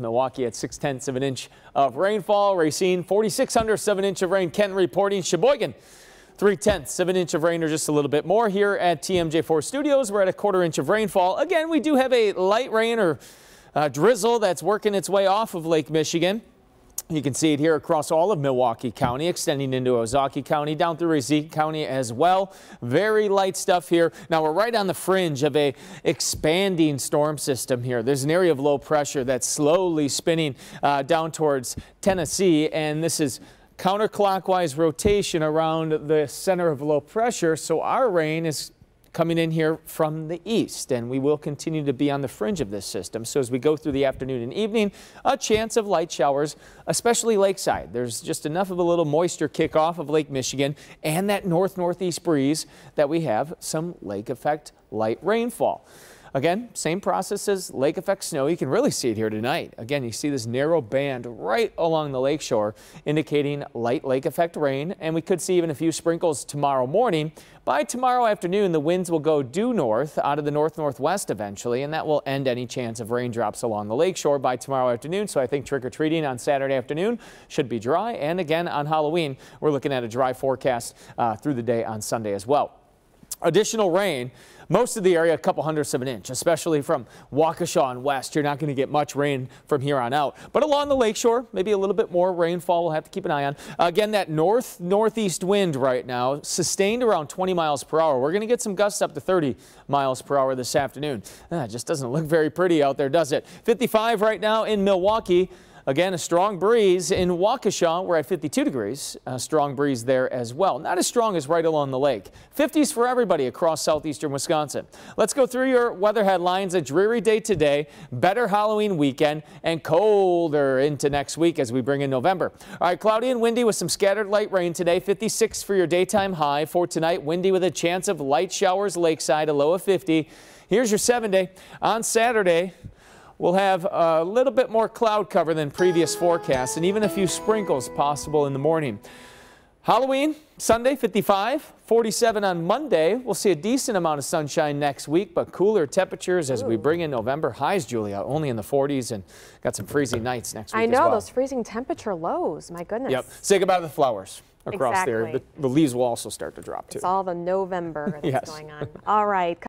Milwaukee at 6 tenths of an inch of rainfall. Racine 46 hundredths inch of rain. Kent reporting Sheboygan 3 tenths of an inch of rain or just a little bit more here at TMJ4 Studios. We're at a quarter inch of rainfall. Again, we do have a light rain or uh, drizzle that's working its way off of Lake Michigan. You can see it here across all of Milwaukee County, extending into Ozaukee County, down through Rizzi County as well. Very light stuff here. Now we're right on the fringe of a expanding storm system here. There's an area of low pressure that's slowly spinning uh, down towards Tennessee, and this is counterclockwise rotation around the center of low pressure. So our rain is coming in here from the east, and we will continue to be on the fringe of this system. So as we go through the afternoon and evening, a chance of light showers, especially lakeside. There's just enough of a little moisture kickoff of Lake Michigan and that north-northeast breeze that we have some lake effect light rainfall. Again, same process as lake effect snow. You can really see it here tonight. Again, you see this narrow band right along the lakeshore indicating light lake effect rain, and we could see even a few sprinkles tomorrow morning. By tomorrow afternoon, the winds will go due north out of the north northwest eventually, and that will end any chance of raindrops along the lakeshore by tomorrow afternoon. So I think trick or treating on Saturday afternoon should be dry. And again, on Halloween, we're looking at a dry forecast uh, through the day on Sunday as well additional rain. Most of the area, a couple hundredths of an inch, especially from Waukesha and west. You're not going to get much rain from here on out. But along the lakeshore, maybe a little bit more rainfall we'll have to keep an eye on. Again, that north northeast wind right now, sustained around 20 miles per hour. We're going to get some gusts up to 30 miles per hour this afternoon. Ah, just doesn't look very pretty out there, does it? 55 right now in Milwaukee. Again, a strong breeze in Waukesha. We're at 52 degrees. A strong breeze there as well. Not as strong as right along the lake. 50s for everybody across southeastern Wisconsin. Let's go through your weather headlines. A dreary day today, better Halloween weekend, and colder into next week as we bring in November. All right, cloudy and windy with some scattered light rain today. 56 for your daytime high. For tonight, windy with a chance of light showers lakeside, a low of 50. Here's your seven day. On Saturday, We'll have a little bit more cloud cover than previous forecasts and even a few sprinkles possible in the morning. Halloween, Sunday 55, 47 on Monday. We'll see a decent amount of sunshine next week, but cooler temperatures as we bring in November highs, Julia, only in the 40s and got some freezing nights next week I know, well. those freezing temperature lows, my goodness. Yep, say goodbye to the flowers across exactly. there. The, the, leaves will also start to drop too. It's all the November that's yes. going on. All right.